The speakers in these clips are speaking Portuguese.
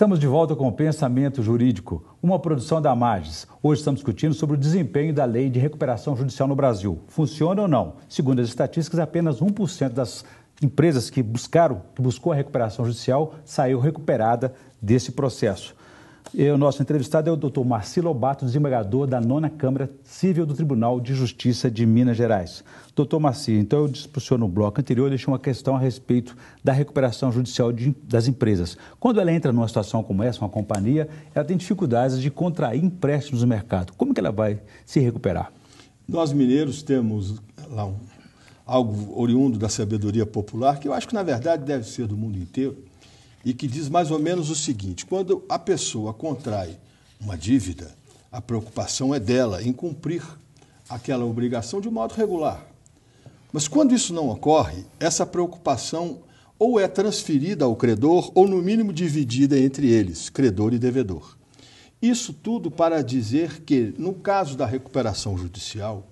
Estamos de volta com o Pensamento Jurídico, uma produção da Magis. Hoje estamos discutindo sobre o desempenho da lei de recuperação judicial no Brasil. Funciona ou não? Segundo as estatísticas, apenas 1% das empresas que buscaram, que buscou a recuperação judicial, saiu recuperada desse processo. E o nosso entrevistado é o doutor Marcelo Lobato, desembargador da nona Câmara Civil do Tribunal de Justiça de Minas Gerais. Doutor Marci, então eu disse para o senhor no bloco anterior, eu deixei uma questão a respeito da recuperação judicial de, das empresas. Quando ela entra numa situação como essa, uma companhia, ela tem dificuldades de contrair empréstimos no mercado. Como que ela vai se recuperar? Nós mineiros temos lá um, algo oriundo da sabedoria popular, que eu acho que na verdade deve ser do mundo inteiro, e que diz mais ou menos o seguinte: quando a pessoa contrai uma dívida, a preocupação é dela em cumprir aquela obrigação de um modo regular. Mas quando isso não ocorre, essa preocupação ou é transferida ao credor ou, no mínimo, dividida entre eles, credor e devedor. Isso tudo para dizer que, no caso da recuperação judicial,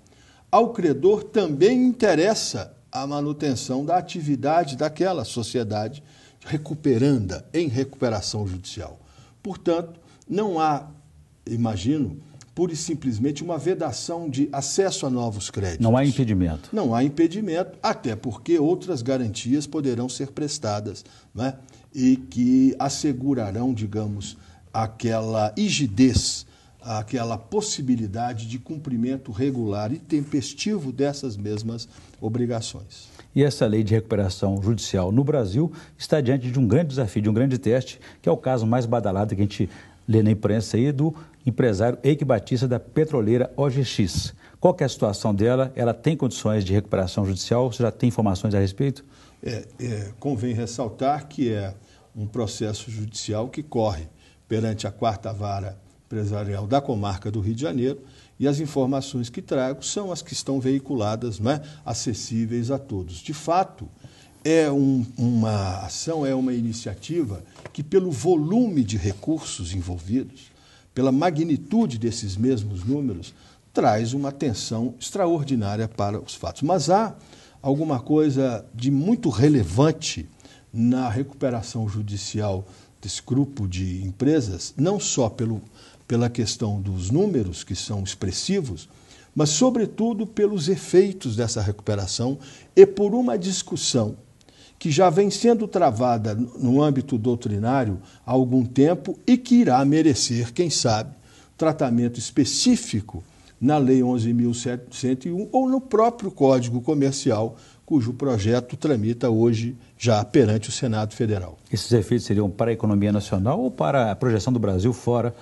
ao credor também interessa a manutenção da atividade daquela sociedade recuperanda em recuperação judicial. Portanto, não há, imagino, pura e simplesmente uma vedação de acesso a novos créditos. Não há impedimento. Não há impedimento, até porque outras garantias poderão ser prestadas né? e que assegurarão, digamos, aquela rigidez, aquela possibilidade de cumprimento regular e tempestivo dessas mesmas obrigações. E essa lei de recuperação judicial no Brasil está diante de um grande desafio, de um grande teste, que é o caso mais badalado que a gente lê na imprensa aí do empresário Eike Batista da petroleira OGX. Qual é a situação dela? Ela tem condições de recuperação judicial? Você já tem informações a respeito? É, é, convém ressaltar que é um processo judicial que corre perante a quarta vara empresarial da comarca do Rio de Janeiro e as informações que trago são as que estão veiculadas, né, acessíveis a todos. De fato, é um, uma ação, é uma iniciativa que, pelo volume de recursos envolvidos, pela magnitude desses mesmos números, traz uma atenção extraordinária para os fatos. Mas há alguma coisa de muito relevante na recuperação judicial desse grupo de empresas, não só pelo pela questão dos números, que são expressivos, mas, sobretudo, pelos efeitos dessa recuperação e por uma discussão que já vem sendo travada no âmbito doutrinário há algum tempo e que irá merecer, quem sabe, tratamento específico na Lei 11.101 ou no próprio Código Comercial, cujo projeto tramita hoje já perante o Senado Federal. Esses efeitos seriam para a economia nacional ou para a projeção do Brasil fora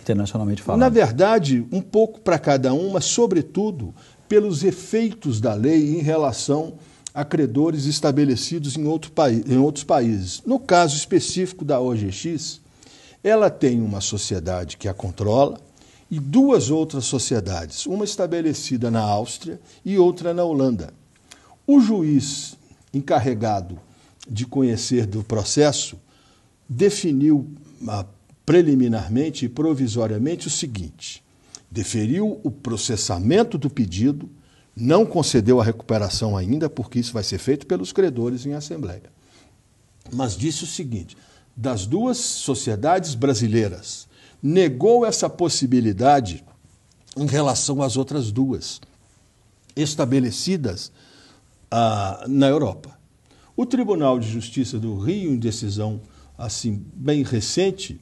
internacionalmente falando. Na verdade, um pouco para cada uma, sobretudo pelos efeitos da lei em relação a credores estabelecidos em, outro em outros países. No caso específico da OGX, ela tem uma sociedade que a controla e duas outras sociedades, uma estabelecida na Áustria e outra na Holanda. O juiz encarregado de conhecer do processo definiu preliminarmente e provisoriamente o seguinte: deferiu o processamento do pedido, não concedeu a recuperação ainda, porque isso vai ser feito pelos credores em assembleia. Mas disse o seguinte: das duas sociedades brasileiras, negou essa possibilidade em relação às outras duas, estabelecidas ah, na Europa. O Tribunal de Justiça do Rio, em decisão assim bem recente,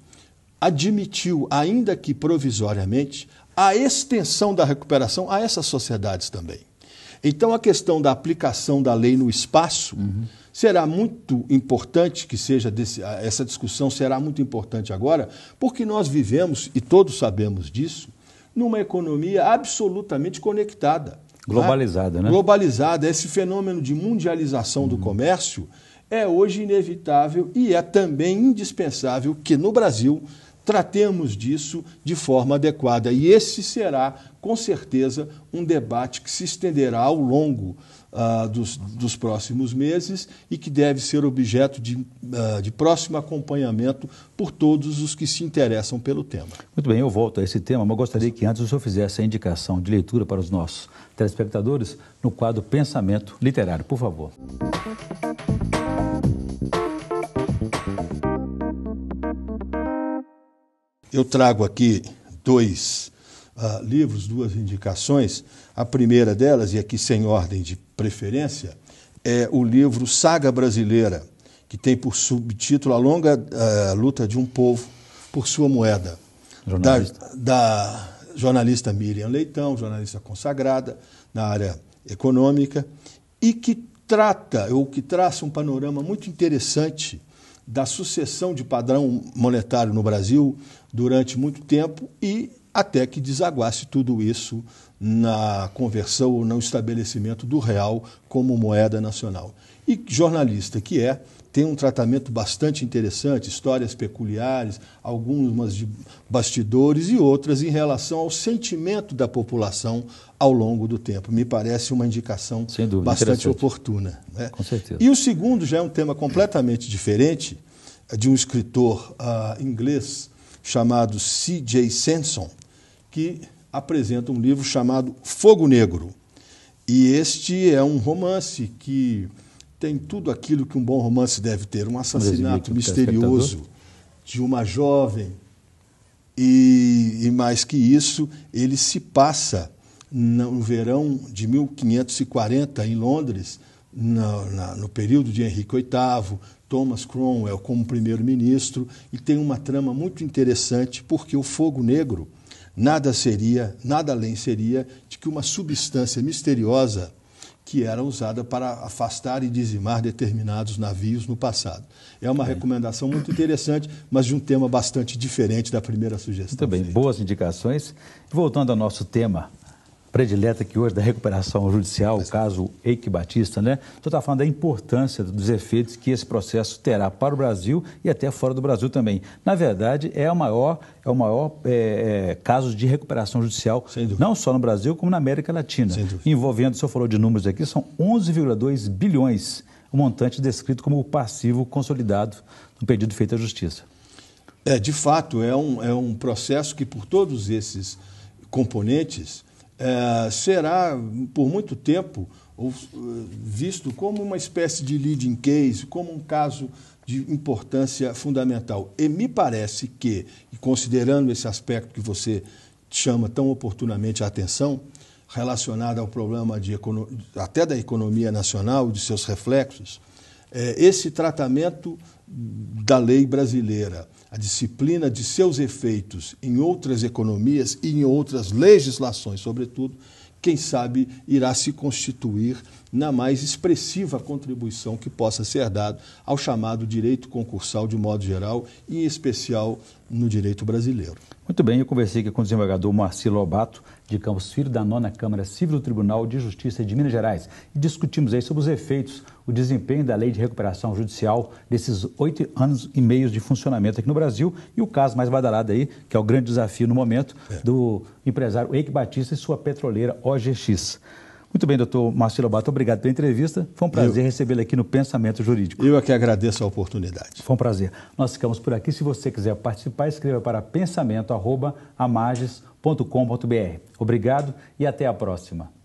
admitiu, ainda que provisoriamente, a extensão da recuperação a essas sociedades também. Então, a questão da aplicação da lei no espaço uhum. será muito importante que seja desse, essa discussão será muito importante agora, porque nós vivemos e todos sabemos disso numa economia absolutamente conectada, é? globalizada, né? Globalizada. Esse fenômeno de mundialização uhum. do comércio é hoje inevitável e é também indispensável que no Brasil tratemos disso de forma adequada. E esse será, com certeza, um debate que se estenderá ao longo uh, dos, dos, próximos meses e que deve ser objeto de, uh, de próximo acompanhamento por todos os que se interessam pelo tema. Muito bem, eu volto a esse tema, mas gostaria que antes o senhor fizesse a indicação de leitura para os nossos telespectadores no quadro Pensamento Literário. Por favor. eu trago aqui dois uh, livros, duas indicações. A primeira delas, e aqui sem ordem de preferência, é o livro Saga Brasileira, que tem por subtítulo A Longa uh, Luta de um Povo por Sua Moeda. Jornalista. Da, da jornalista Miriam Leitão, jornalista consagrada na área econômica, e que trata, ou que traça um panorama muito interessante da sucessão de padrão monetário no Brasil durante muito tempo e até que desaguasse tudo isso na conversão ou no estabelecimento do real como moeda nacional. E jornalista que é, tem um tratamento bastante interessante, histórias peculiares, algumas de bastidores e outras em relação ao sentimento da população ao longo do tempo. Me parece uma indicação dúvida, bastante oportuna. Né? Com certeza. E o segundo já é um tema completamente diferente, é de um escritor uh, inglês chamado C.J. Sanson, que apresenta um livro chamado Fogo Negro. E este é um romance que tem tudo aquilo que um bom romance deve ter: um assassinato é misterioso de uma jovem. E, e, mais que isso, ele se passa no verão de 1540 em Londres, na, no período de Henrique VIII, Thomas Cromwell como primeiro-ministro, e tem uma trama muito interessante porque o fogo negro nada seria, nada além seria de que uma substância misteriosa que era usada para afastar e dizimar determinados navios no passado. É uma recomendação muito interessante, mas de um tema bastante diferente da primeira sugestão. Muito bem, feita. boas indicações. Voltando ao nosso tema, predileta aqui hoje da recuperação judicial, o caso Eike Batista, né? O então, senhor está falando da importância dos efeitos que esse processo terá para o Brasil e até fora do Brasil também. Na verdade, é o maior, é o maior é, é, caso de recuperação judicial, não só no Brasil, como na América Latina. Envolvendo, o senhor falou de números aqui, são 11,2 bilhões, o um montante descrito como passivo consolidado no pedido feito à Justiça. É, de fato, é um, é um processo que, por todos esses componentes, é, será por muito tempo eh, visto como uma espécie de leading case, como um caso de importância fundamental. E me parece que, considerando esse aspecto que você chama tão oportunamente a atenção, relacionado ao problema de, até da economia nacional, de seus reflexos, é, esse tratamento da lei brasileira, a disciplina de seus efeitos em outras economias e em outras legislações, sobretudo, quem sabe irá se constituir na mais expressiva contribuição que possa ser dada ao chamado direito concursal de modo geral e em especial no direito brasileiro. Muito bem, eu conversei aqui com o desembargador Marcelo Lobato, de Campos Filho, da 9 Câmara Civil do Tribunal de Justiça de Minas Gerais, e discutimos aí sobre os efeitos o desempenho da lei de recuperação judicial desses oito anos e meio de funcionamento aqui no Brasil e o caso mais badalado aí, que é o grande desafio no momento, é. do empresário Eike Batista e sua petroleira OGX. Muito bem, doutor Marcelo Bato, obrigado pela entrevista. Foi um prazer recebê-lo aqui no Pensamento Jurídico. Eu é que agradeço a oportunidade. Foi um prazer. Nós ficamos por aqui. Se você quiser participar, escreva para pensamento.amages.com.br. Obrigado e até a próxima.